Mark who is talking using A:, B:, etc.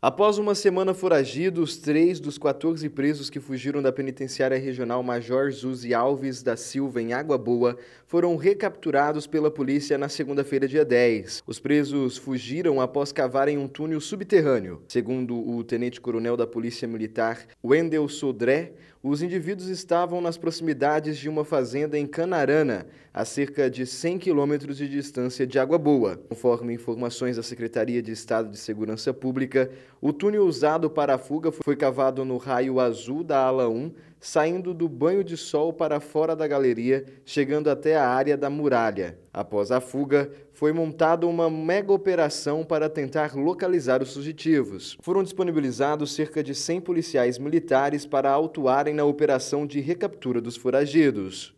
A: Após uma semana foragidos, três dos 14 presos que fugiram da penitenciária regional Major Zuzi Alves da Silva, em Água Boa, foram recapturados pela polícia na segunda-feira, dia 10. Os presos fugiram após cavarem um túnel subterrâneo. Segundo o tenente-coronel da Polícia Militar, Wendel Sodré, os indivíduos estavam nas proximidades de uma fazenda em Canarana, a cerca de 100 quilômetros de distância de Água Boa. Conforme informações da Secretaria de Estado de Segurança Pública, o túnel usado para a fuga foi cavado no raio azul da ala 1, saindo do banho de sol para fora da galeria, chegando até a área da muralha. Após a fuga, foi montada uma mega operação para tentar localizar os fugitivos. Foram disponibilizados cerca de 100 policiais militares para autuarem na operação de recaptura dos foragidos.